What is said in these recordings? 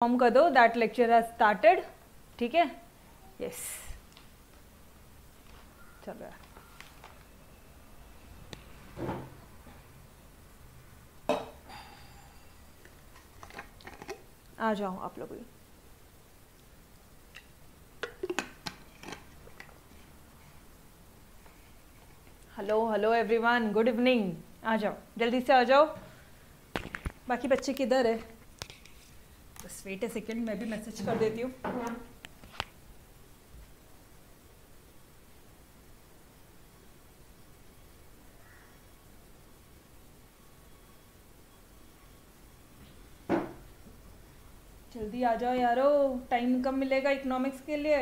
Form कर दो that lecture है स्टार्टेड ठीक है यस चल रहा आ जाओ आप लोग भी hello hello everyone good evening आ जाओ जल्दी से आ जाओ बाकी बच्चे किधर है बस वेट ए सेकेंड मैं भी मैसेज कर देती हूँ जल्दी आ जाओ यारो टाइम कब मिलेगा इकोनॉमिक्स के लिए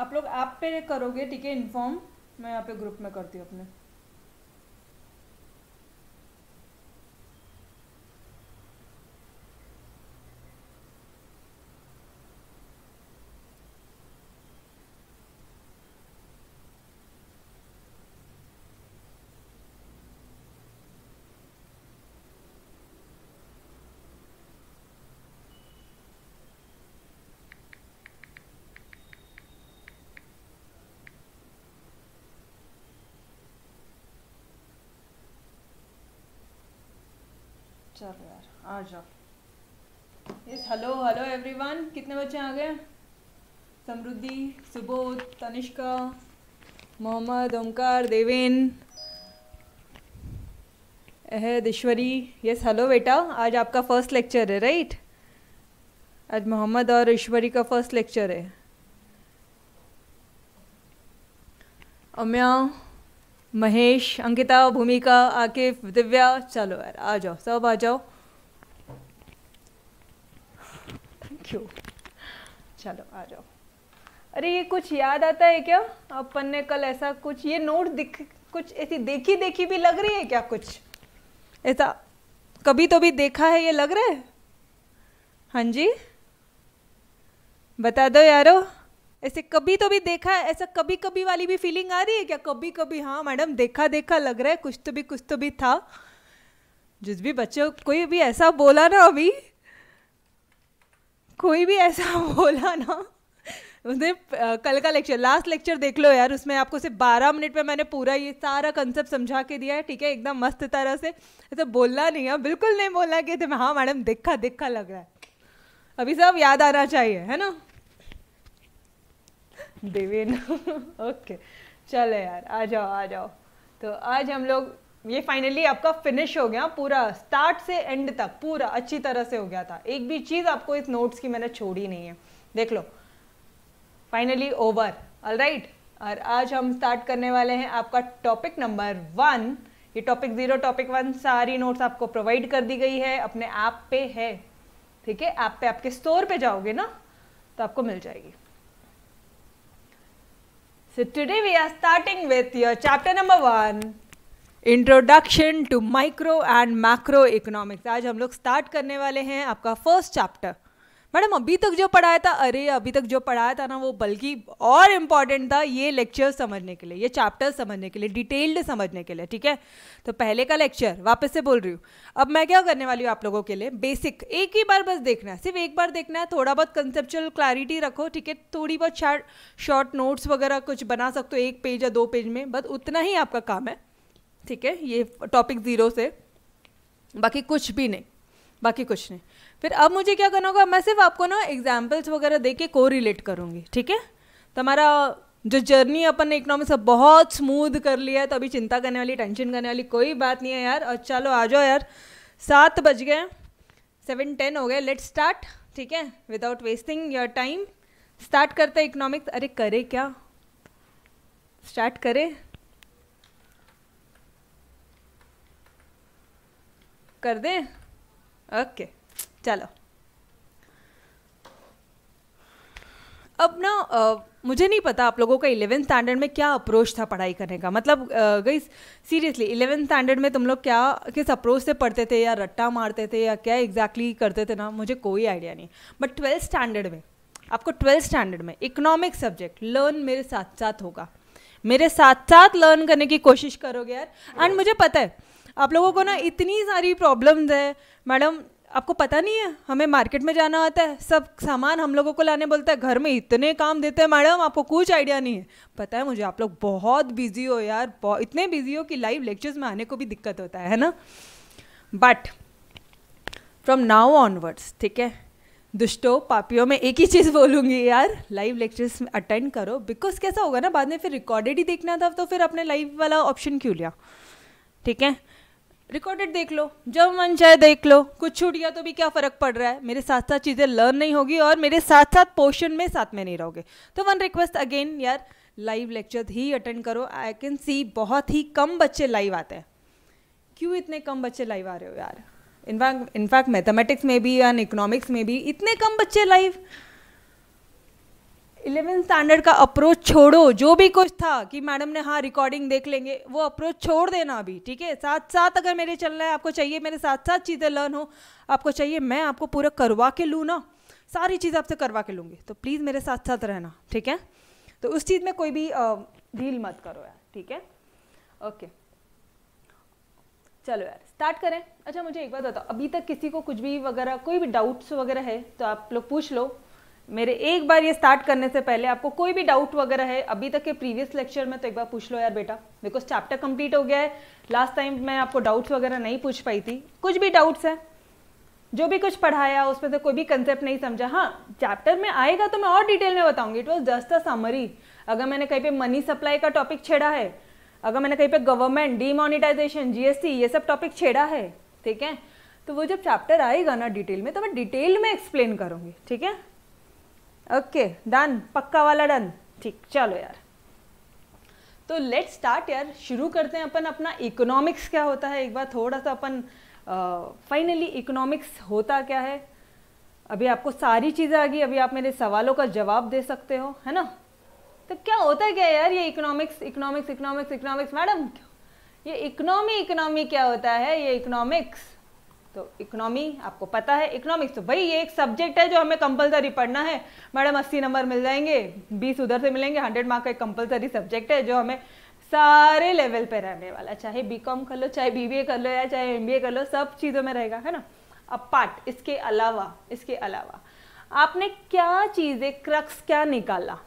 आप लोग ऐप पे करोगे ठीक है इन्फॉर्म मैं यहाँ पे ग्रुप में करती हूँ अपने चलो यार आ जाओ यस हेलो हेलो एवरीवन कितने बच्चे आ गए समृद्धि सुबोध तनिष्का मोहम्मद ओमकार देवेन अहद ईश्वरी यस हेलो बेटा आज आपका फर्स्ट लेक्चर है राइट आज मोहम्मद और ईश्वरी का फर्स्ट लेक्चर है अम्या महेश अंकिता भूमिका आकिफ दिव्या चलो यार आ जाओ सब आ जाओ थैंक यू चलो आ जाओ अरे ये कुछ याद आता है क्या अपन ने कल ऐसा कुछ ये नोट दिख कुछ ऐसी देखी देखी भी लग रही है क्या कुछ ऐसा कभी तो भी देखा है ये लग रहा है हाँ जी बता दो यारो ऐसे कभी तो भी देखा ऐसा कभी कभी वाली भी फीलिंग आ रही है क्या कभी कभी हाँ मैडम देखा देखा लग रहा है कुछ तो भी कुछ तो भी था जिस भी बच्चे कोई भी ऐसा बोला ना अभी कोई भी ऐसा बोला ना उसने कल का लेक्चर लास्ट लेक्चर देख लो यार उसमें आपको सिर्फ बारह मिनट में मैंने पूरा ये सारा कंसेप्ट समझा के दिया है ठीक है एकदम मस्त तरह से ऐसा बोलना नहीं है बिल्कुल नहीं बोला कि हाँ मैडम देखा देखा लग रहा है अभी सब याद आना चाहिए है ना देवेन ओके चले यार आ जाओ आ जाओ तो आज हम लोग ये फाइनली आपका फिनिश हो गया पूरा स्टार्ट से एंड तक पूरा अच्छी तरह से हो गया था एक भी चीज़ आपको इस नोट्स की मैंने छोड़ी नहीं है देख लो फाइनली ओवर ऑल राइट और आज हम स्टार्ट करने वाले हैं आपका टॉपिक नंबर वन ये टॉपिक ज़ीरो टॉपिक वन सारी नोट्स आपको प्रोवाइड कर दी गई है अपने ऐप पे है ठीक है ऐप पे आपके स्टोर पे जाओगे ना तो आपको मिल जाएगी So today we are starting with your chapter number one introduction to micro and macro economics आज हम लोग स्टार्ट करने वाले हैं आपका फर्स्ट चैप्टर मैडम अभी तक जो पढ़ाया था अरे अभी तक जो पढ़ाया था ना वो बल्कि और इम्पॉर्टेंट था ये लेक्चर समझने के लिए ये चैप्टर समझने के लिए डिटेल्ड समझने के लिए ठीक है तो पहले का लेक्चर वापस से बोल रही हूँ अब मैं क्या करने वाली हूँ आप लोगों के लिए बेसिक एक ही बार बस देखना है सिर्फ एक बार देखना है थोड़ा बहुत कंसेप्चुअल क्लैरिटी रखो ठीक है थोड़ी बहुत शार्ट शॉर्ट नोट्स वगैरह कुछ बना सकते हो एक पेज या दो पेज में बस उतना ही आपका काम है ठीक है ये टॉपिक ज़ीरो से बाकी कुछ भी नहीं बाकी कुछ नहीं फिर अब मुझे क्या करना होगा मैं सिर्फ आपको ना एग्जाम्पल्स वगैरह दे के को रिलेट करूँगी ठीक है तो हमारा जो जर्नी अपन ने इकोनॉमिक्स अब बहुत स्मूथ कर लिया है तो अभी चिंता करने वाली टेंशन करने वाली कोई बात नहीं है यार और चलो आ जाओ यार सात बज गए सेवन टेन हो गए लेट स्टार्ट ठीक है without wasting your time start करते हैं इकोनॉमिक्स अरे करे क्या स्टार्ट करें कर दें ओके okay. चलो अब ना आ, मुझे नहीं पता आप लोगों का इलेवेंथ स्टैंडर्ड में क्या अप्रोच था पढ़ाई करने का मतलब गई सीरियसली इलेवेंथ स्टैंडर्ड में तुम लोग क्या किस अप्रोच से पढ़ते थे या रट्टा मारते थे या क्या एग्जैक्टली exactly करते थे ना मुझे कोई आइडिया नहीं बट ट्वेल्थ स्टैंडर्ड में आपको ट्वेल्थ स्टैंडर्ड में इकोनॉमिक सब्जेक्ट लर्न मेरे साथ साथ होगा मेरे साथ साथ लर्न करने की कोशिश करोगे यार एंड मुझे पता है आप लोगों को ना इतनी सारी प्रॉब्लम्स है मैडम आपको पता नहीं है हमें मार्केट में जाना आता है सब सामान हम लोगों को लाने बोलता है घर में इतने काम देते हैं मैडम आपको कुछ आइडिया नहीं है पता है मुझे आप लोग बहुत बिजी हो यार इतने बिजी हो कि लाइव लेक्चर्स में आने को भी दिक्कत होता है है ना बट फ्रॉम नाउ ऑनवर्ड्स ठीक है दुष्टों पापियों में एक ही चीज़ बोलूँगी यार लाइव लेक्चर्स में अटेंड करो बिकॉज कैसा होगा ना बाद में फिर रिकॉर्डेड ही देखना था तो फिर अपने लाइव वाला ऑप्शन क्यों लिया ठीक है रिकॉर्डेड देख लो जब मन चाहे देख लो कुछ छूट गया तो भी क्या फ़र्क पड़ रहा है मेरे साथ साथ चीज़ें लर्न नहीं होगी और मेरे साथ साथ पोर्शन में साथ में नहीं रहोगे तो वन रिक्वेस्ट अगेन यार लाइव लेक्चर ही अटेंड करो आई कैन सी बहुत ही कम बच्चे लाइव आते हैं क्यों इतने कम बच्चे लाइव आ रहे हो यार इनफैक्ट इनफैक्ट मैथमेटिक्स में भी एंड इकोनॉमिक्स में भी इतने कम बच्चे लाइव इलेवेंथ स्टैंडर्ड का अप्रोच छोड़ो जो भी कुछ था कि मैडम ने हाँ रिकॉर्डिंग देख लेंगे वो अप्रोच छोड़ देना अभी ठीक है साथ साथ अगर मेरे चलना है आपको चाहिए मेरे साथ साथ चीज़ें लर्न हो आपको चाहिए मैं आपको पूरा करवा के लूँ ना सारी चीज़ आपसे करवा के लूँगी तो प्लीज़ मेरे साथ साथ रहना ठीक है तो उस चीज़ में कोई भी डील मत करो यार ठीक है ओके चलो यार स्टार्ट करें अच्छा मुझे एक बात बताओ अभी तक किसी को कुछ भी वगैरह कोई भी डाउट्स वगैरह है तो आप लोग पूछ लो मेरे एक बार ये स्टार्ट करने से पहले आपको कोई भी डाउट वगैरह है अभी तक के प्रीवियस लेक्चर में तो एक बार पूछ लो यार बेटा बिकॉज चैप्टर कंप्लीट हो गया है लास्ट टाइम मैं आपको डाउट्स वगैरह नहीं पूछ पाई थी कुछ भी डाउट्स हैं जो भी कुछ पढ़ाया उसमें से कोई भी कंसेप्ट नहीं समझा हाँ चैप्टर में आएगा तो मैं और डिटेल में बताऊंगी it was just a summary अगर मैंने कहीं पे मनी सप्लाई का टॉपिक छेड़ा है अगर मैंने कहीं पे गवर्नमेंट डीमोनिटाइजेशन जीएसटी ये सब टॉपिक छेड़ा है ठीक है तो वो जब चैप्टर आएगा ना डिटेल में तो मैं डिटेल में एक्सप्लेन करूंगी ठीक है ओके डन पक्का वाला डन ठीक चलो यार तो लेट स्टार्ट यार शुरू करते हैं अपन अपना इकोनॉमिक्स क्या होता है एक बार थोड़ा सा अपन फाइनली इकोनॉमिक्स होता क्या है अभी आपको सारी चीज़ें आ गई अभी आप मेरे सवालों का जवाब दे सकते हो है ना तो क्या होता है क्या यार ये economics economics economics economics madam ये इकोनॉमी इकोनॉमी क्या होता है ये इकोनॉमिक्स तो इकोनॉमी आपको पता है इकोनॉमिक्स तो भाई ये एक सब्जेक्ट है जो हमें कंपलसरी पढ़ना है मैडम अस्सी नंबर मिल जाएंगे बीस उधर से मिलेंगे हंड्रेड मार्क का एक कंपलसरी सब्जेक्ट है जो हमें सारे लेवल पे रहने वाला चाहे बीकॉम कर लो चाहे बीबीए कर लो या चाहे एम कर लो सब चीज़ों में रहेगा है ना अब पार्ट इसके अलावा इसके अलावा आपने क्या चीज़ें क्रक्स क्या निकाला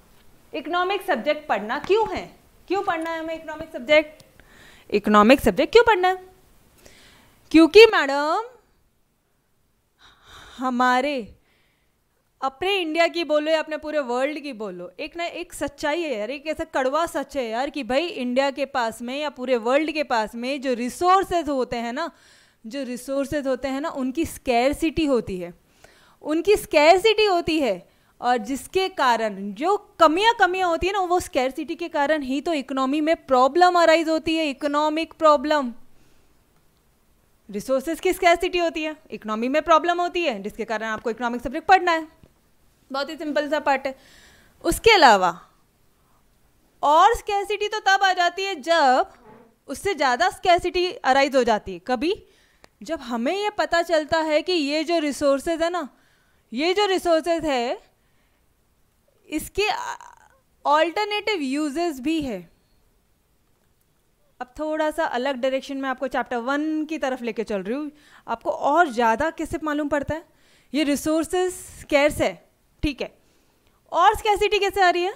इकोनॉमिक सब्जेक्ट पढ़ना क्यों है क्यों पढ़ना है हमें इकोनॉमिक सब्जेक्ट इकोनॉमिक सब्जेक्ट क्यों पढ़ना है क्योंकि मैडम हमारे अपने इंडिया की बोलो या अपने पूरे वर्ल्ड की बोलो एक ना एक सच्चाई है यार एक ऐसा कड़वा सच है यार कि भाई इंडिया के पास में या पूरे वर्ल्ड के पास में जो रिसोर्सेज होते हैं ना जो रिसोर्सेज होते हैं ना उनकी सिटी होती है उनकी सिटी होती है और जिसके कारण जो कमियां कमियां होती है ना वो सिटी के कारण ही तो इकोनॉमी में प्रॉब्लम अराइज होती है इकोनॉमिक प्रॉब्लम रिसोर्सेज की स्कैसिटी होती है इकोनॉमी में प्रॉब्लम होती है जिसके कारण आपको इकोनॉमिक सब्जेक्ट पढ़ना है बहुत ही सिंपल सा पार्ट है उसके अलावा और स्कैसिटी तो तब आ जाती है जब उससे ज़्यादा स्कैसिटी अराइज हो जाती है कभी जब हमें यह पता चलता है कि ये जो रिसोर्सेज है ना ये जो रिसोर्सेज है इसके ऑल्टरनेटिव यूजेस भी है अब थोड़ा सा अलग डायरेक्शन में आपको चैप्टर वन की तरफ लेके चल रही हूँ आपको और ज़्यादा किससे मालूम पड़ता है ये रिसोर्सेस कैस है ठीक है और स्कैसिटी कैसे आ रही है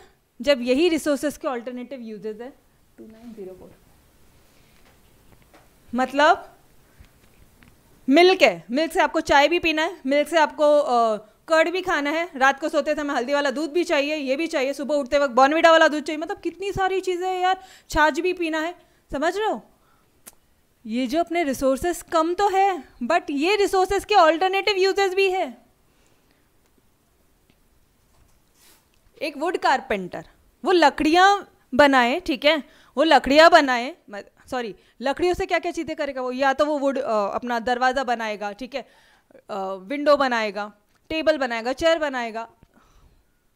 जब यही रिसोर्सेज के ऑल्टरनेटिव मतलब, यूजेज है टू नाइन जीरो फोर मतलब मिल्क है मिल्क से आपको चाय भी पीना है मिल्क से आपको कड़ कर्ड भी खाना है रात को सोते समय हल्दी वाला दूध भी चाहिए ये भी चाहिए सुबह उठते वक्त बॉर्नविडा वाला दूध चाहिए मतलब कितनी सारी चीज़ें यार छाछ भी पीना है समझ रहे हो ये जो अपने रिसोर्सेस कम तो है बट ये रिसोर्सेस के ऑल्टरनेटिव यूजेस भी है एक वुड कारपेंटर वो लकड़ियाँ बनाए ठीक है वो लकड़ियाँ बनाए सॉरी लकड़ियों से क्या क्या चीज़ें करेगा वो या तो वो वुड अपना दरवाज़ा बनाएगा ठीक है विंडो बनाएगा टेबल बनाएगा चेयर बनाएगा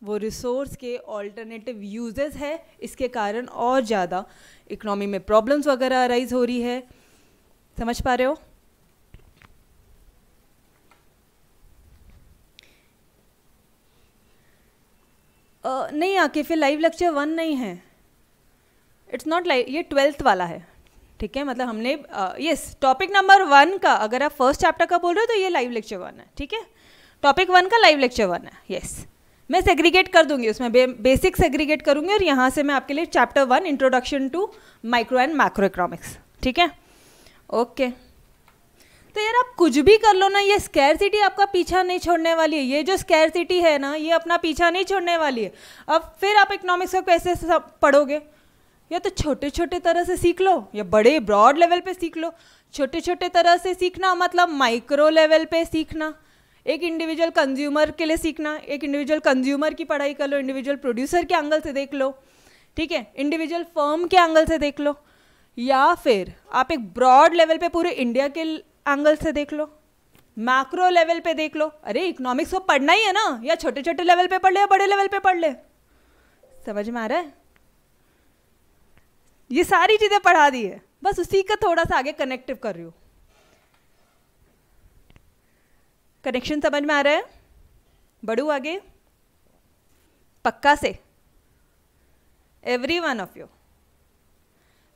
वो रिसोर्स के ऑल्टरनेटिव यूजेस है इसके कारण और ज़्यादा इकनॉमी में प्रॉब्लम्स वगैरह अराइज हो रही है समझ पा रहे हो Uh, नहीं आके फिर लाइव लेक्चर वन नहीं है इट्स नॉट लाइव ये ट्वेल्थ वाला है ठीक है मतलब हमने यस टॉपिक नंबर वन का अगर आप फर्स्ट चैप्टर का बोल रहे हो तो ये लाइव लेक्चर वन है ठीक है टॉपिक वन का लाइव लेक्चर वन है यस yes. मैं सेग्रीगेट कर दूंगी उसमें बे, बेसिक सेग्रीगेट करूंगी और यहाँ से मैं आपके लिए chapter one introduction to micro and macro economics ठीक है ओके तो यार आप कुछ भी कर लो ना ये स्केयर सिटी आपका पीछा नहीं छोड़ने वाली है ये जो स्केयर सिटी है ना ये अपना पीछा नहीं छोड़ने वाली है अब फिर आप इकोनॉमिक्स को कैसे पढ़ोगे या तो छोटे छोटे तरह से सीख लो या बड़े ब्रॉड लेवल पे सीख लो छोटे छोटे तरह से सीखना मतलब माइक्रो लेवल पे सीखना एक इंडिविजुअल कंज्यूमर के लिए सीखना एक इंडिविजुअल कंज्यूमर की पढ़ाई कर लो इंडिविजुअल प्रोड्यूसर के एंगल से देख लो ठीक है इंडिविजुअल फर्म के एंगल से देख लो या फिर आप एक ब्रॉड लेवल पे पूरे इंडिया के एंगल से देख लो मैक्रो लेवल पे देख लो अरे इकोनॉमिक्स को तो पढ़ना ही है ना या छोटे छोटे लेवल पे पढ़ ले या बड़े लेवल पे पढ़ ले समझ में आ रहा है ये सारी चीज़ें पढ़ा दी है बस उसी का थोड़ा सा आगे कनेक्टिव कर रही हूँ कनेक्शन समझ में आ रहा है बढ़ू आगे पक्का से एवरी वन ऑफ यू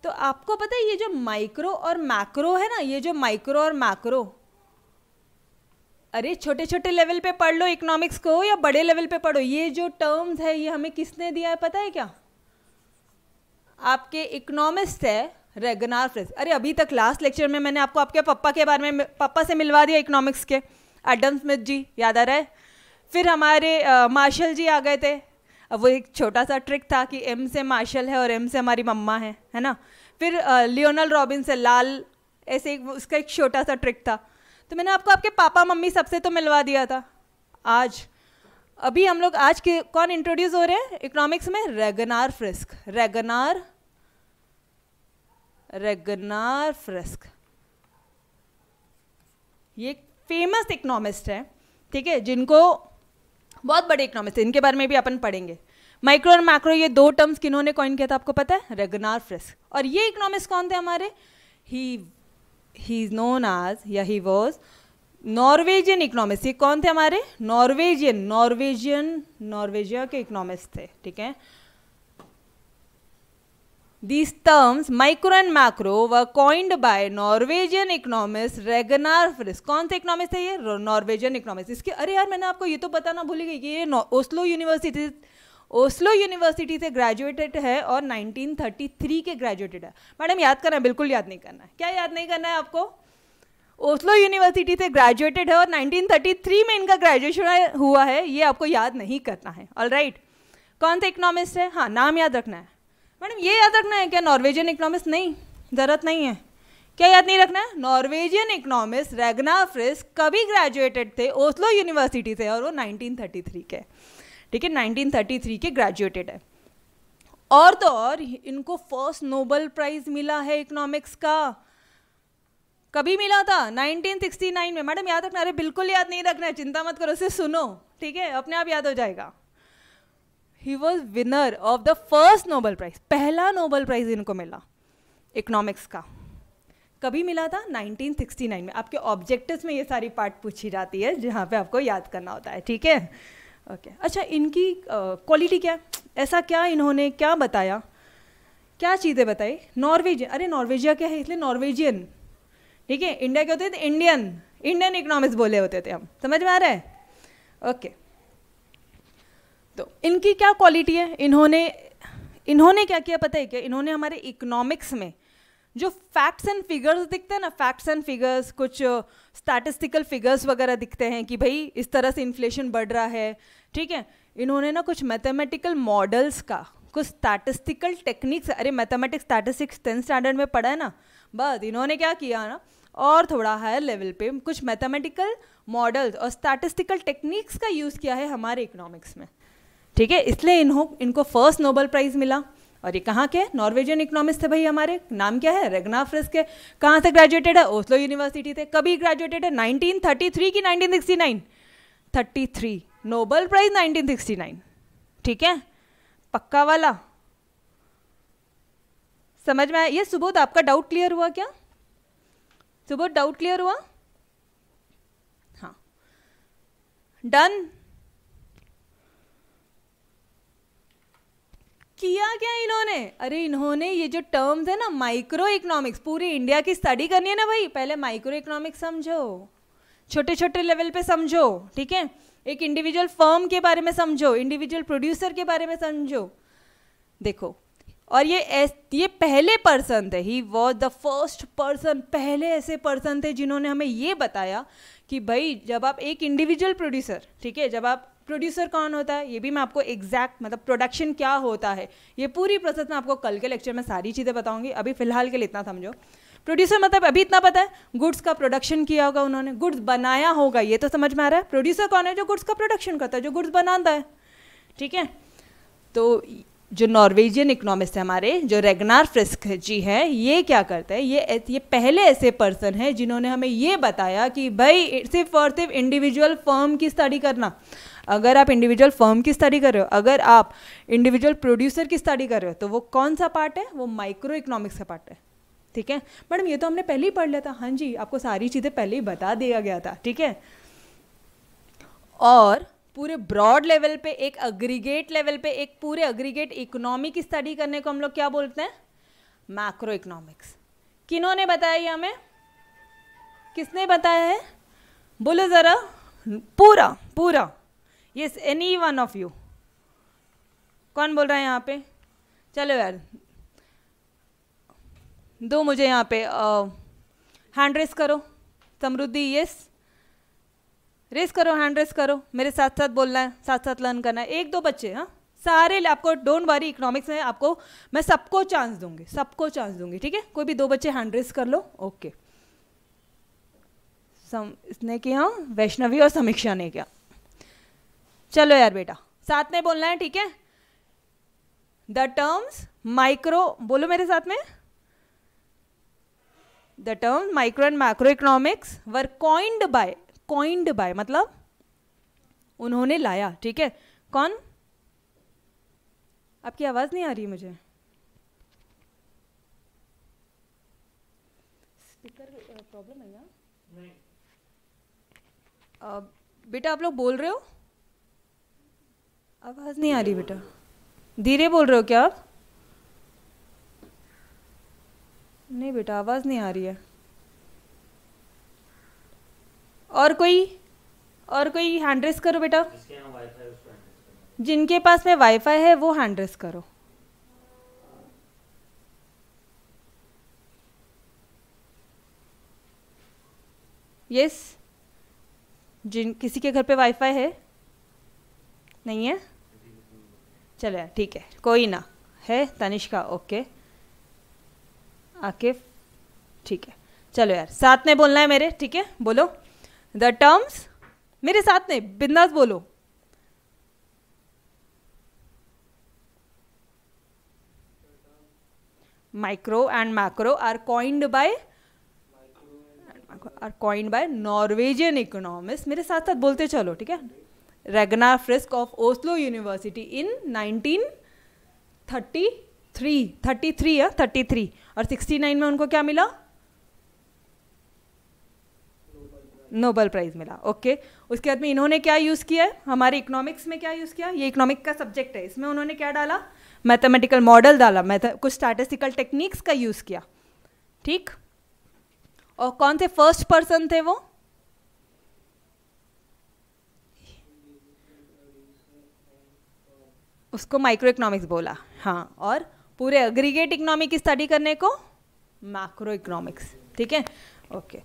तो आपको पता है ये जो माइक्रो और मैक्रो है ना ये जो माइक्रो और मैक्रो अरे छोटे छोटे लेवल पे पढ़ लो इकोनॉमिक्स को या बड़े लेवल पे पढ़ो ये जो टर्म्स है ये हमें किसने दिया है पता है क्या आपके इकोनॉमिस्ट है रेगनार फ्रेस अरे अभी तक लास्ट लेक्चर में मैंने आपको आपके पापा के बारे में पापा से मिलवा दिया इकोनॉमिक्स के एडम स्मिथ जी याद आ रहा है फिर हमारे मार्शल जी आ गए थे अब वो एक छोटा सा ट्रिक था कि एम से मार्शल है और एम से हमारी मम्मा है है ना फिर लियोनल रॉबिन से लाल ऐसे एक उसका एक छोटा सा ट्रिक था तो मैंने आपको आपके पापा मम्मी सबसे तो मिलवा दिया था आज अभी हम लोग आज के कौन इंट्रोड्यूस हो रहे हैं इकोनॉमिक्स में Ragnar Frisch Ragnar Ragnar Frisch ये फेमस इकोनॉमिस्ट हैं ठीक है जिनको बहुत बड़े इकोनॉमिस्ट इनके बारे में भी अपन पढ़ेंगे माइक्रो और मैक्रो ये दो टर्म्स किन्होंने कॉइन किया था आपको पता है रेगनार फ्रिस और ये इकोनॉमिस्ट कौन थे हमारे ही ही इज नोन आज या ही वॉज नॉर्वेजियन इकोनॉमिस्ट ये कौन थे हमारे नॉर्वेजियन नॉर्वेजियन नॉर्वेजिया के इकोनॉमिस्ट थे ठीक है These terms micro and macro were coined by Norwegian economist Ragnar Frisk. कौन से economist है ये Norwegian economist. इसके अरे यार मैंने आपको ये तो बताना भूल गई कि ये Oslo यूनिवर्सिटी ओस्लो यूनिवर्सिटी से ग्रेजुएटेड है और 1933 के ग्रेजुएटेड है मैडम याद करना है बिल्कुल याद नहीं करना है क्या याद नहीं करना है आपको ओस्लो यूनिवर्सिटी से ग्रेजुएटेड है और 1933 में इनका ग्रेजुएशन हुआ है ये आपको याद नहीं करना है ऑल राइट right. कौन सा इकोनॉमिस्ट है हाँ नाम याद रखना है मैडम ये याद रखना है क्या नॉर्वेजियन इकोनॉमिक्स नहीं ज़रूरत नहीं है क्या याद नहीं रखना है नॉर्वेजियन इकोनॉमिक्स रेगना फ्रिस कभी ग्रेजुएटेड थे ओस्लो यूनिवर्सिटी से और वो 1933 के ठीक है 1933 के ग्रेजुएटेड है और तो और इनको फर्स्ट नोबल प्राइज़ मिला है इकोनॉमिक्स का कभी मिला था 1969 में मैडम याद रखना अरे बिल्कुल याद नहीं रखना चिंता मत करो उसे सुनो ठीक है अपने आप याद हो जाएगा he was winner of the first Nobel prize पहला नोबल प्राइज इनको मिला इकोनॉमिक्स का कभी मिला था 1969 में आपके ऑब्जेक्टिव्स में ये सारी पार्ट पूछी जाती है जहाँ पे आपको याद करना होता है ठीक है ओके अच्छा इनकी क्वालिटी क्या ऐसा क्या इन्होंने क्या बताया क्या चीज़ें बताई नॉर्वेजियन अरे नॉर्वेजिया क्या है इसलिए नॉर्वेजियन ठीक है इंडिया के होते थे तो इंडियन इंडियन इकोनॉमिक्स बोले होते थे हम समझ में आ रहा है ओके तो इनकी क्या क्वालिटी है इन्होंने इन्होंने क्या किया पता है क्या इन्होंने हमारे इकोनॉमिक्स में जो फैक्ट्स एंड फिगर्स दिखते हैं ना फैक्ट्स एंड फिगर्स कुछ स्टैटिस्टिकल फिगर्स वगैरह दिखते हैं कि भाई इस तरह से इन्फ्लेशन बढ़ रहा है ठीक है इन्होंने ना कुछ मैथमेटिकल मॉडल्स का कुछ स्टैटिस्टिकल टेक्निक्स अरे मैथमेटिक्स स्टैटिस्टिक्स टेंथ स्टैंडर्ड में पढ़ा है ना बस इन्होंने क्या किया ना और थोड़ा हायर लेवल पे कुछ मैथमेटिकल मॉडल्स और स्टैटिस्टिकल टेक्निक्स का यूज़ किया है हमारे इकोनॉमिक्स में ठीक है इसलिए इन्हों इनको फर्स्ट नोबल प्राइज़ मिला और ये कहाँ के नॉर्वेजियन इकोनॉमिस्ट थे भाई हमारे नाम क्या है रेगना के कहाँ से ग्रेजुएटेड है ओस्लो यूनिवर्सिटी थे कभी ग्रेजुएटेड है 1933 की 1969 33 नोबल प्राइज 1969 ठीक है पक्का वाला समझ में आया ये सुबोध आपका डाउट क्लियर हुआ क्या सुबोध डाउट क्लियर हुआ हाँ डन किया क्या इन्होंने अरे इन्होंने ये जो टर्म्स है ना माइक्रो इकोनॉमिक्स पूरी इंडिया की स्टडी करनी है ना भाई पहले माइक्रो इकोनॉमिक्स समझो छोटे छोटे लेवल पे समझो ठीक है एक इंडिविजुअल फर्म के बारे में समझो इंडिविजुअल प्रोड्यूसर के बारे में समझो देखो और ये एस, ये पहले पर्सन थे he was the first person पहले ऐसे पर्सन थे जिन्होंने हमें ये बताया कि भाई जब आप एक इंडिविजुअल प्रोड्यूसर ठीक है जब आप प्रोड्यूसर कौन होता है ये भी मैं आपको एग्जैक्ट मतलब प्रोडक्शन क्या होता है ये पूरी प्रोसेस मैं आपको कल के लेक्चर में सारी चीज़ें बताऊंगी अभी फिलहाल के लिए इतना समझो प्रोड्यूसर मतलब अभी इतना पता है गुड्स का प्रोडक्शन किया होगा उन्होंने गुड्स बनाया होगा ये तो समझ में आ रहा है प्रोड्यूसर कौन है जो गुड्स का प्रोडक्शन करता है जो गुड्स बनाता है ठीक है तो जो नॉर्वेजियन इकोनॉमिस्ट है हमारे जो रेगनार फ्रिस्क जी हैं ये क्या करते हैं ये ये पहले ऐसे पर्सन हैं जिन्होंने हमें ये बताया कि भाई सिर्फ और सिर्फ इंडिविजुअल फर्म की स्टडी करना अगर आप इंडिविजुअल फर्म की स्टडी कर रहे हो अगर आप इंडिविजुअल प्रोड्यूसर की स्टडी कर रहे हो तो वो कौन सा पार्ट है वो माइक्रो इकोनॉमिक्स का पार्ट है ठीक है मैडम ये तो हमने पहले ही पढ़ लिया था हाँ जी आपको सारी चीज़ें पहले ही बता दिया गया था ठीक है और पूरे ब्रॉड लेवल पे एक अग्रीगेट लेवल पे एक पूरे अग्रीगेट इकोनॉमी की स्टडी करने को हम लोग क्या बोलते हैं मैक्रो इकोनॉमिक्स किन्होंने बताया ये हमें किसने बताया है बोलो ज़रा पूरा पूरा yes any one of you कौन बोल रहा है यहाँ पे चलो यार दो मुझे यहाँ पे हैंड रेस करो समृद्धि यस रेस करो हैंड रेस करो मेरे साथ साथ बोलना है साथ साथ लर्न करना है एक दो बच्चे हाँ सारे आपको डोंट वरी इकोनॉमिक्स में आपको मैं सबको चांस दूंगी सबको चांस दूंगी ठीक है कोई भी दो बच्चे हैंड रेस कर लो ओके सम इसने किया वैष्णवी और समीक्षा ने किया चलो यार बेटा साथ में बोलना है ठीक है द टर्म्स माइक्रो बोलो मेरे साथ में the terms micro and macro economics were coined by coined by मतलब उन्होंने लाया ठीक है कौन आपकी आवाज़ नहीं आ रही मुझे स्पीकर प्रॉब्लम है ना बेटा आप लोग बोल रहे हो आवाज़ नहीं आ रही बेटा धीरे बोल रहे हो क्या आप नहीं बेटा आवाज़ नहीं आ रही है और कोई और कोई हैंड रेस करो बेटा जिनके पास में वाईफाई है वो हैंड रेस करो यस जिन किसी के घर पे वाईफाई है नहीं है चलो ठीक है कोई ना है तनिष्का ओके आकिफ ठीक है चलो यार साथ में बोलना है मेरे ठीक है बोलो द टर्म्स मेरे साथ में बिंदास बोलो micro and macro are coined by are coined by Norwegian economist मेरे साथ साथ बोलते चलो ठीक है Ragnar Frisch of Oslo university in nineteen thirty three thirty three या थर्टी थ्री और सिक्सटी नाइन में उनको क्या मिला नोबल प्राइज़ मिला ओके उसके बाद में इन्होंने क्या यूज़ किया है हमारे इकोनॉमिक्स में क्या यूज़ किया ये इकोनॉमिक का सब्जेक्ट है इसमें उन्होंने क्या डाला मैथमेटिकल मॉडल डाला मैथ कुछ स्टैटिस्टिकल टेक्निक्स का यूज़ किया ठीक और कौन से फर्स्ट पर्सन थे वो उसको माइक्रो इकोनॉमिक्स बोला हाँ और पूरे एग्रीगेट इकोनॉमी की स्टडी करने को मैक्रो इकोनॉमिक्स ठीक है ओके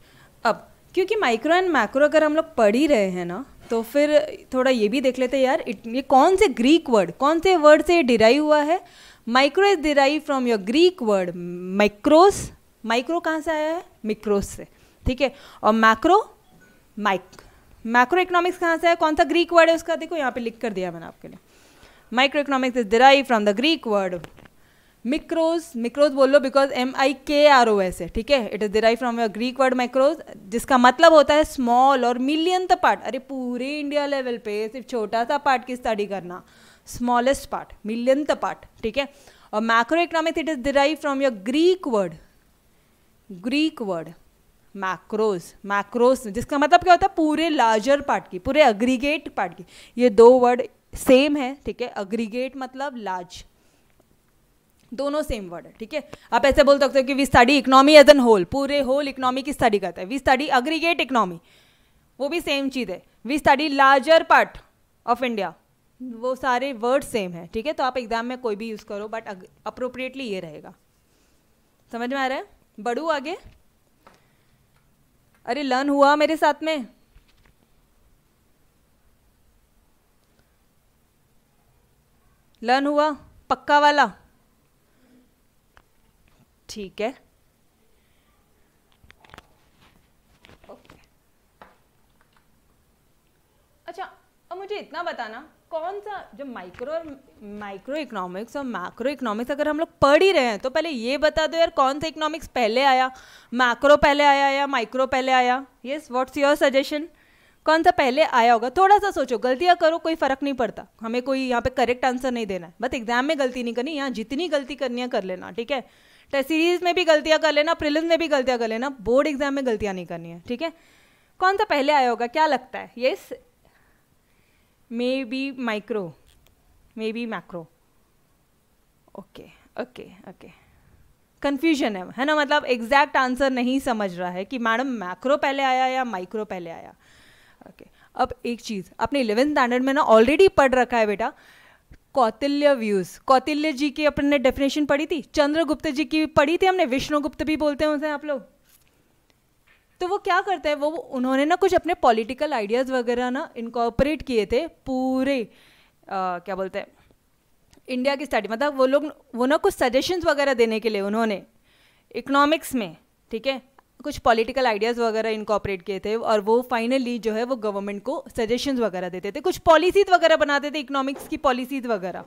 अब क्योंकि माइक्रो एंड मैक्रो अगर हम लोग पढ़ ही रहे हैं ना तो फिर थोड़ा ये भी देख लेते हैं यार इट ये कौन से ग्रीक वर्ड कौन से वर्ड से ये डिराइव हुआ है micro is derive from your Greek word mikros micro कहाँ से आया है मिक्रोस से ठीक है और मैक्रो माइक मैक्रो इकोनॉमिक्स कहाँ से है कौन सा ग्रीक वर्ड है उसका देखो यहाँ पे लिख कर दिया मैंने आपके लिए micro economics is derive from the Greek word mikros mikros बोल लो बिकॉज एम आई के आर ओ एस है ठीक है it is derive from your Greek word mikros जिसका मतलब होता है स्मॉल और मिलियन पार्ट अरे पूरे इंडिया लेवल पे सिर्फ छोटा सा पार्ट की स्टडी करना स्मॉलेस्ट पार्ट मिलियन पार्ट ठीक है और macro economics it is derive from your Greek word Greek word macros macros जिसका मतलब क्या होता है पूरे लार्जर पार्ट की पूरे अग्रीगेट पार्ट की ये दो वर्ड सेम है ठीक है अग्रीगेट मतलब लार्ज दोनों सेम वर्ड है ठीक है आप ऐसे बोल सकते हो कि we study economy as an whole पूरे होल इकोनॉमी की स्टडी करता है वी स्टडी अग्रीगेट इकोनॉमी वो भी सेम चीज़ है we study larger part of India वो सारे वर्ड सेम है ठीक है तो आप एग्जाम में कोई भी यूज़ करो बट अप्रोप्रिएटली ये रहेगा समझ में आ रहा है बढ़ू आगे अरे लर्न हुआ मेरे साथ में लर्न हुआ पक्का वाला ठीक है अच्छा अब मुझे इतना बताना कौन सा जब माइक्रो और माइक्रो इकोनॉमिक्स और मैक्रो इकोनॉमिक्स अगर हम लोग पढ़ ही रहे हैं तो पहले ये बता दो यार कौन सा इकोनॉमिक्स पहले आया मैक्रो पहले आया या माइक्रो पहले आया यस व्हाट्स योर सजेशन कौन सा पहले आया होगा थोड़ा सा सोचो गलतियाँ करो कोई फ़र्क नहीं पड़ता हमें कोई यहाँ पे करेक्ट आंसर नहीं देना है बस एग्जाम में गलती नहीं करनी यहाँ जितनी गलती करनी है कर लेना ठीक है टेस्ट सीरीज में भी गलतियां कर लेना प्रिलिम्स में भी गलतियां कर लेना बोर्ड एग्जाम में गलतियां नहीं करनी है ठीक है कौन सा पहले आया होगा क्या लगता है ये may be micro may be macro okay okay okay confusion है है ना मतलब एग्जैक्ट आंसर नहीं समझ रहा है कि मैडम मैक्रो पहले आया या माइक्रो पहले आया ओके okay. अब एक चीज़ आपने इलेवेंथ स्टैंडर्ड में ना ऑलरेडी पढ़ रखा है बेटा कौतिल्य व्यूज कौतिल्य जी की अपन ने डेफिनेशन पढ़ी थी चंद्रगुप्त जी की पढ़ी थी हमने विष्णुगुप्त भी बोलते हैं उसे आप लोग तो वो क्या करते हैं वो उन्होंने ना कुछ अपने पॉलिटिकल आइडियाज़ वगैरह ना इनकॉपरेट किए थे पूरे आ, क्या बोलते हैं इंडिया की स्टडी मतलब वो लोग वो ना कुछ सजेशंस वगैरह देने के लिए उन्होंने इकोनॉमिक्स में ठीक है कुछ पॉलिटिकल आइडियाज़ वगैरह इनकॉपरेट किए थे और वो फाइनली जो है वो गवर्नमेंट को सजेशंस वगैरह देते थे कुछ पॉलिसीज़ वगैरह बनाते थे इकोनॉमिक्स की पॉलिसीज़ वगैरह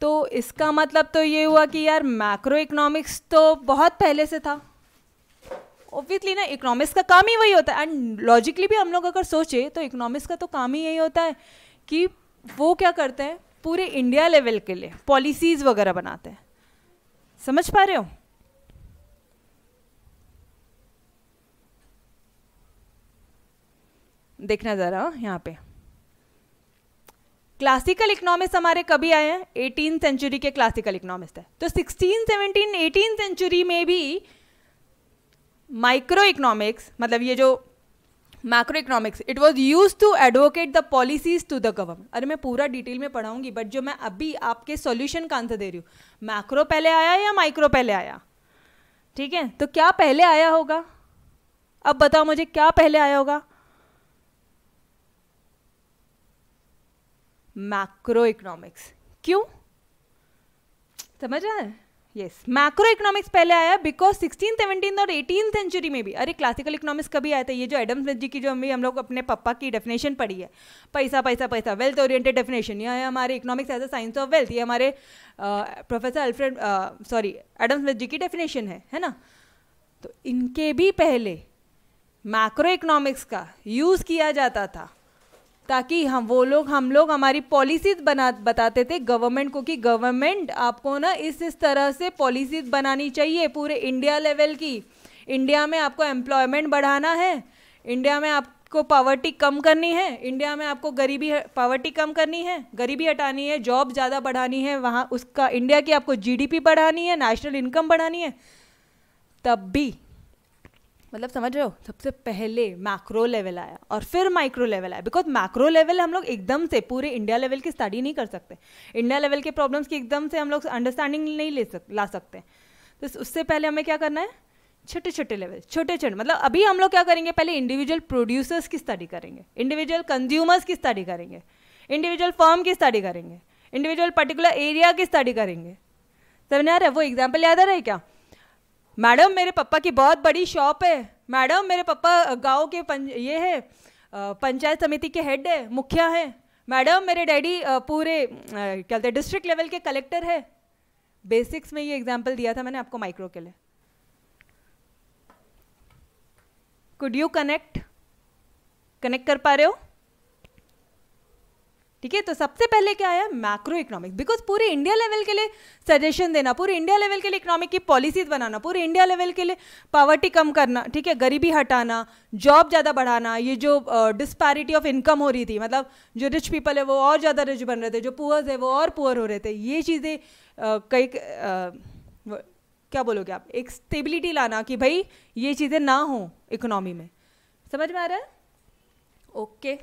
तो इसका मतलब तो ये हुआ कि यार मैक्रो इकोनॉमिक्स तो बहुत पहले से था ऑब्वियसली ना इकोनॉमिक्स का काम ही वही होता है एंड लॉजिकली भी हम लोग अगर सोचे तो इकोनॉमिक्स का तो काम ही यही होता है कि वो क्या करते हैं पूरे इंडिया लेवल के लिए पॉलिसीज़ वगैरह बनाते हैं समझ पा रहे हो देखना ज़रा यहाँ पे क्लासिकल इकोनॉमिस्ट हमारे कभी आए हैं एटीन सेंचुरी के क्लासिकल इकोनॉमिस्ट है तो सिक्सटीन सेवनटीन एटीन सेंचुरी में भी माइक्रो इकोनॉमिक्स मतलब ये जो macro economics it was use to advocate the policies to the government अरे मैं पूरा डिटेल में पढ़ाऊंगी बट जो मैं अभी आपके सोल्यूशन का आंसर दे रही हूँ मैक्रो पहले आया या माइक्रो पहले आया ठीक है तो क्या पहले आया होगा अब बताओ मुझे क्या पहले आया होगा मैक्रो इकोनॉमिक्स क्यों समझ रहे हैं यस मैक्रो इकोनॉमिक्स पहले आया बिकॉज सिक्सटीन सेवनटीन और एटीन सेंचुरी में भी अरे क्लासिकल इकोनॉमिक्स कभी आया था ये जो एडम स्मिथ जी की जो हमें हम लोग अपने पापा की डेफिनेशन पढ़ी है पैसा पैसा पैसा वेल्थ ओरिएंटेड डेफिनेशन ये है हमारे economics as a science of wealth ये हमारे professor Alfred sorry Adam Smith ji की डेफिनेशन है है ना तो इनके भी पहले मैक्रो इकोनॉमिक्स का यूज़ किया जाता था ताकि हम वो लोग हम लोग हमारी पॉलिसीज बना बताते थे गवर्नमेंट को कि गवर्नमेंट आपको ना इस इस तरह से पॉलिसीज बनानी चाहिए पूरे इंडिया लेवल की इंडिया में आपको एम्प्लॉयमेंट बढ़ाना है इंडिया में आपको पावर्टी कम करनी है इंडिया में आपको गरीबी पावर्टी कम करनी है गरीबी हटानी है जॉब ज़्यादा बढ़ानी है वहाँ उसका इंडिया की आपको जीडीपी बढ़ानी है नेशनल इनकम बढ़ानी है तब भी मतलब समझ रहे हो सबसे पहले मैक्रो लेवल आया और फिर माइक्रो लेवल आया बिकॉज मैक्रो लेवल हम लोग एकदम से पूरे इंडिया लेवल की स्टडी नहीं कर सकते इंडिया लेवल के प्रॉब्लम्स की एकदम से हम लोग अंडरस्टैंडिंग नहीं ले सक ला सकते तो उससे पहले हमें क्या करना है छोटे छोटे लेवल छोटे छोटे मतलब अभी हम लोग क्या करेंगे पहले इंडिविजुअल प्रोड्यूसर्स की स्टडी करेंगे इंडिविजुअल कंज्यूमर्स की स्टडी करेंगे इंडिविजुअल फर्म की स्टडी करेंगे इंडिविजुअल पर्टिकुलर एरिया की स्टडी करेंगे समझ आ रहा है वो एग्जाम्पल याद आ रहा है क्या मैडम मेरे पापा की बहुत बड़ी शॉप है मैडम मेरे पापा गांव के पंच ये है पंचायत समिति के हेड है मुखिया है मैडम मेरे डैडी पूरे क्या कहते हैं डिस्ट्रिक्ट लेवल के कलेक्टर है बेसिक्स में ये एग्जाम्पल दिया था मैंने आपको माइक्रो के लिए कुड यू कनेक्ट कनेक्ट कर पा रहे हो ठीक है तो सबसे पहले क्या आया मैक्रो इकोनॉमिक्स बिकॉज पूरे इंडिया लेवल के लिए सजेशन देना पूरे इंडिया लेवल के लिए इकोनॉमिक की पॉलिसीज बनाना पूरे इंडिया लेवल के लिए पावर्टी कम करना ठीक है गरीबी हटाना जॉब ज़्यादा बढ़ाना ये जो डिस्पैरिटी ऑफ इनकम हो रही थी मतलब जो रिच पीपल है वो और ज़्यादा रिच बन रहे थे जो पुअर्स है वो और पुअर हो रहे थे ये चीज़ें कई क्या बोलोगे आप एक स्टेबिलिटी लाना कि भाई ये चीज़ें ना हों इकोनॉमी में समझ में आ रहा है ओके okay.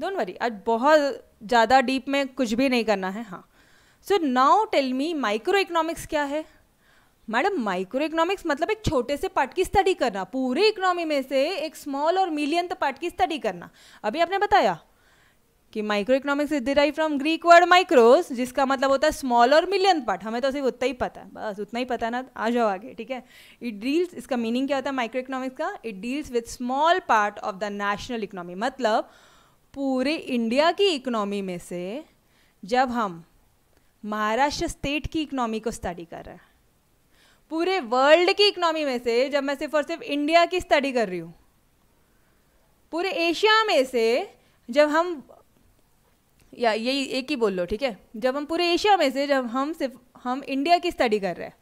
डोंट वरी आज बहुत ज़्यादा डीप में कुछ भी नहीं करना है हाँ so now tell me micro economics क्या है मैडम माइक्रो इकोनॉमिक्स मतलब एक छोटे से पार्ट की स्टडी करना पूरे इकोनॉमी में से एक स्मॉल और मिलियन पार्ट की स्टडी करना अभी आपने बताया कि micro economics is derive from Greek word micros जिसका मतलब होता है स्मॉल और मिलियन पार्ट हमें तो सिर्फ उतना ही पता है बस उतना ही पता है ना आ जाओ आगे ठीक है इट डील्स इसका मीनिंग क्या होता है माइक्रो इकोनॉमिक्स का it deals with small part of the national economy मतलब पूरे इंडिया की इकोनॉमी में से जब हम महाराष्ट्र स्टेट की इकोनॉमी को स्टडी कर रहे हैं पूरे वर्ल्ड की इकोनॉमी में से जब मैं सिर्फ और सिर्फ इंडिया की स्टडी कर रही हूँ पूरे एशिया में से जब हम या यही एक ही बोल लो ठीक है जब हम पूरे एशिया में से जब हम सिर्फ हम इंडिया की स्टडी कर रहे हैं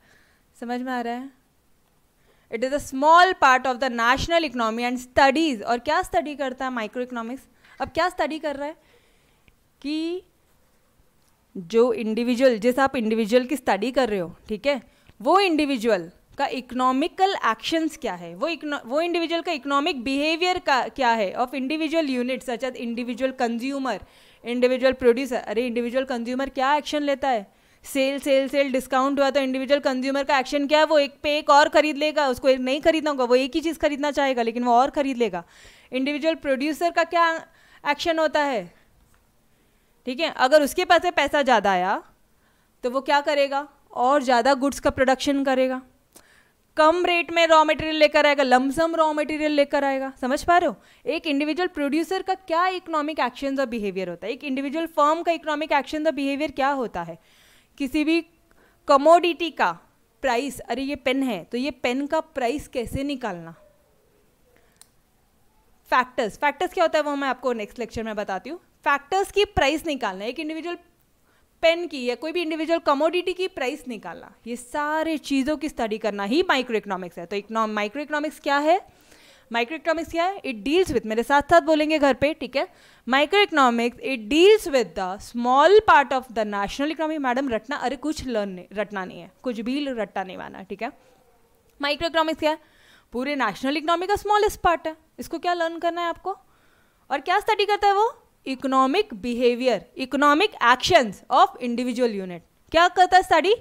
समझ में आ रहा है it is a small part of the national economy and studies और क्या स्टडी करता है माइक्रो इकोनॉमिक्स अब क्या स्टडी कर रहा है कि जो इंडिविजुअल जैसे आप इंडिविजुअल की स्टडी कर रहे हो ठीक है वो इंडिविजुअल का इकोनॉमिकल एक्शंस क्या है वो वो इंडिविजुअल का इकोनॉमिक बिहेवियर का क्या है ऑफ इंडिविजुअल यूनिट्स अर्थात इंडिविजुअल कंज्यूमर इंडिविजुअल प्रोड्यूसर अरे इंडिविजुअल कंज्यूमर क्या एक्शन लेता है सेल सेल सेल डिस्काउंट हुआ तो इंडिविजुअल कंज्यूमर का एक्शन क्या है वो एक पे एक और खरीद लेगा उसको एक नहीं खरीदना होगा वो एक ही चीज़ खरीदना चाहेगा लेकिन वो और खरीद लेगा इंडिविजुअल प्रोड्यूसर का क्या एक्शन होता है ठीक है अगर उसके पास पैसा ज़्यादा आया तो वो क्या करेगा और ज़्यादा गुड्स का प्रोडक्शन करेगा कम रेट में रॉ मटेरियल लेकर आएगा लमसम रॉ मटेरियल लेकर आएगा समझ पा रहे हो एक इंडिविजुअल प्रोड्यूसर का क्या इकोनॉमिक एक्शन और बिहेवियर होता है एक इंडिविजुअल फर्म का इकोनॉमिक एक्शन और बिहेवियर क्या होता है किसी भी कमोडिटी का प्राइस अरे ये पेन है तो ये पेन का प्राइस कैसे निकालना फैक्टर्स फैक्टर्स क्या होता है वो मैं आपको नेक्स्ट लेक्चर में बताती हूँ फैक्टर्स की प्राइस निकालना एक इंडिविजुअल पेन की या कोई भी इंडिविजुअल कमोडिटी की प्राइस निकालना ये सारे चीज़ों की स्टडी करना ही माइक्रो इकोनॉमिक्स है तो इकनॉम माइक्रो इकोनॉमिक्स क्या है माइक्रो इकोनॉमिक्स क्या है इट डील्स विद मेरे साथ साथ बोलेंगे घर पे ठीक है micro economics it deals with the small part of the national economy madam रटना अरे कुछ लर्न नहीं रटना नहीं है कुछ भी रटना नहीं माना ठीक है माइक्रो इकोनॉमिक्स क्या है पूरे नेशनल इकोनॉमी का स्मॉलेस्ट पार्ट है इसको क्या लर्न करना है आपको और क्या स्टडी करता है वो economic behaviour economic actions of individual unit क्या करता है study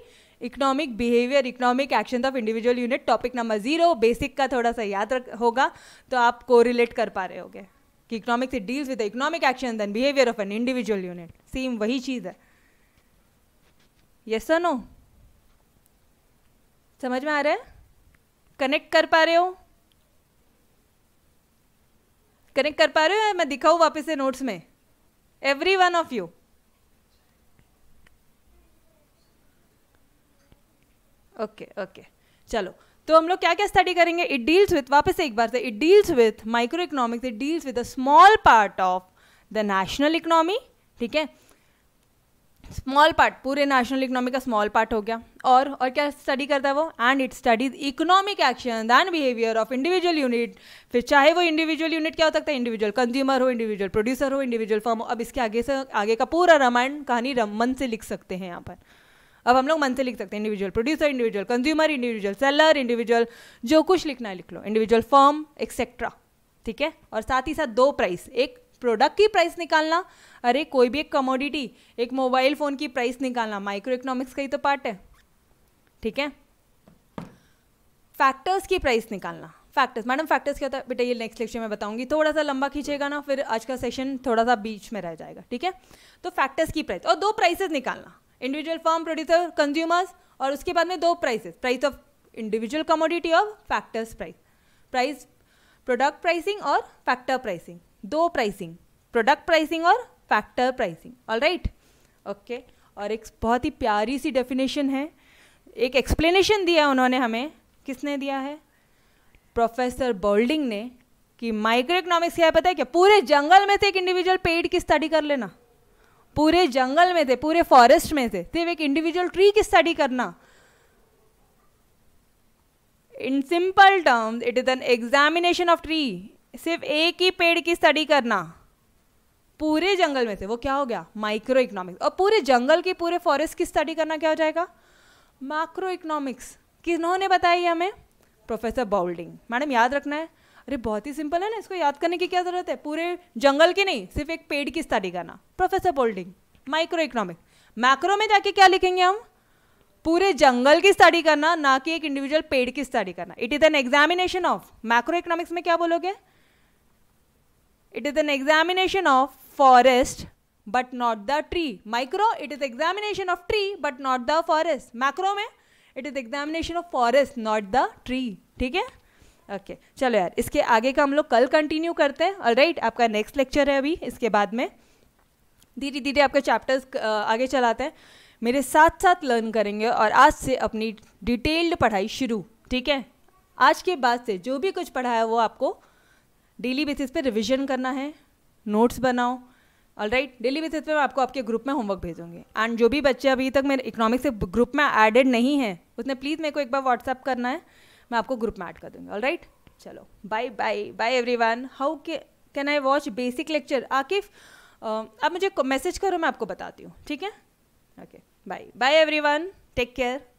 economic behaviour economic action of individual unit topic number zero basic का थोड़ा सा याद रख होगा तो आप को कर पा रहे होगे कि इकोनॉमिक से deals with economic action then behaviour of an individual unit same वही चीज़ है यस सर नो समझ में आ रहा है कनेक्ट कर पा रहे हो कनेक्ट कर पा रहे हो या मैं दिखाऊँ वापस से नोट्स में every one of you okay okay चलो तो हम लोग क्या क्या स्टडी करेंगे इट डील्स विथ वापस एक बार से it deals with micro economics it deals with a small part of the national economy ठीक है स्मॉल पार्ट पूरे नेशनल इकोनॉमी का स्मॉल पार्ट हो गया और और क्या स्टडी करता है वो and it studies economic action and behaviour of individual unit फिर चाहे वो इंडिविजुअल यूनिट क्या हो सकता है इंडिविजुअल कंज्यूमर हो इंडिविजुअल प्रोड्यूसर हो इंडिविजुअल फर्म हो अब इसके आगे से आगे का पूरा रामायण कहानी मन से लिख सकते हैं यहाँ पर अब हम लोग मन से लिख सकते हैं individual producer individual consumer individual seller individual जो कुछ लिखना है लिख लो इंडिविजुअल फर्म एक्सेट्रा ठीक है और साथ ही साथ दो प्राइस एक प्रोडक्ट की प्राइस निकालना अरे कोई भी एक कमोडिटी एक मोबाइल फ़ोन की प्राइस निकालना माइक्रो इकोनॉमिक्स का ही तो पार्ट है ठीक है फैक्टर्स की प्राइस निकालना फैक्टर्स मैडम फैक्टर्स क्या होता है बेटा ये नेक्स्ट लेक्चर में बताऊंगी थोड़ा सा लंबा खींचेगा ना फिर आज का सेशन थोड़ा सा बीच में रह जाएगा ठीक है तो फैक्टर्स की प्राइस और दो प्राइसेस निकालना इंडिविजुअल फॉर्म प्रोड्यूसर कंज्यूमर्स और उसके बाद में दो prices price of individual commodity और factors price price product pricing और फैक्टर प्राइसिंग दो प्राइसिंग प्रोडक्ट प्राइसिंग और factor pricing all right okay और एक बहुत ही प्यारी सी डेफिनेशन है एक एक्सप्लेनेशन दिया उन्होंने हमें किसने दिया है प्रोफेसर बोल्डिंग ने कि माइक्रो इकोनॉमिक्स क्या पता है क्या पूरे जंगल में से एक इंडिविजुअल पेड़ की स्टडी कर लेना पूरे जंगल में से पूरे फॉरेस्ट में से सिर्फ एक इंडिविजुअल ट्री की स्टडी करना in simple terms it is an examination of tree सिर्फ एक ही पेड़ की स्टडी करना पूरे जंगल में से वो क्या हो गया माइक्रो इकोनॉमिक्स और पूरे जंगल की पूरे फॉरेस्ट की स्टडी करना क्या हो जाएगा माइक्रो इकोनॉमिक्स किन्होंने बताई हमें प्रोफेसर बाउल्डिंग मैडम याद रखना है अरे बहुत ही सिंपल है ना इसको याद करने की क्या ज़रूरत है पूरे जंगल की नहीं सिर्फ एक पेड़ की स्टडी करना professor Boulding micro economic macro में जाके क्या लिखेंगे हम पूरे जंगल की स्टडी करना ना कि एक इंडिविजुअल पेड़ की स्टडी करना it is an examination of macro economics में क्या बोलोगे it is an examination of forest but not the tree micro it is examination of tree but not the forest macro में it is examination of forest not the tree ठीक है okay okay. चलो यार इसके आगे का हम लोग कल कंटिन्यू करते हैं और राइट आपका नेक्स्ट लेक्चर है अभी इसके बाद में धीरे धीरे आपके चैप्टर्स आगे चलाते हैं मेरे साथ साथ लर्न करेंगे और आज से अपनी डिटेल्ड पढ़ाई शुरू ठीक है आज के बाद से जो भी कुछ पढ़ाया वो आपको डेली बेसिस पे रिविजन करना है नोट्स बनाओ ऑल राइट डेली बेसिस पे आपको आपके ग्रुप में होमवर्क भेजूंगी एंड जो भी बच्चे अभी तक मेरे इकोनॉमिक्स से ग्रुप में एडेड नहीं है उसने प्लीज़ मेरे को एक बार व्हाट्सअप करना है मैं आपको ग्रुप में ऐड कर दूँगी ऑल राइट चलो bye bye bye every one how can I watch basic lecture Akif आप मुझे मैसेज करो मैं आपको बताती हूँ ठीक है okay bye bye every one take care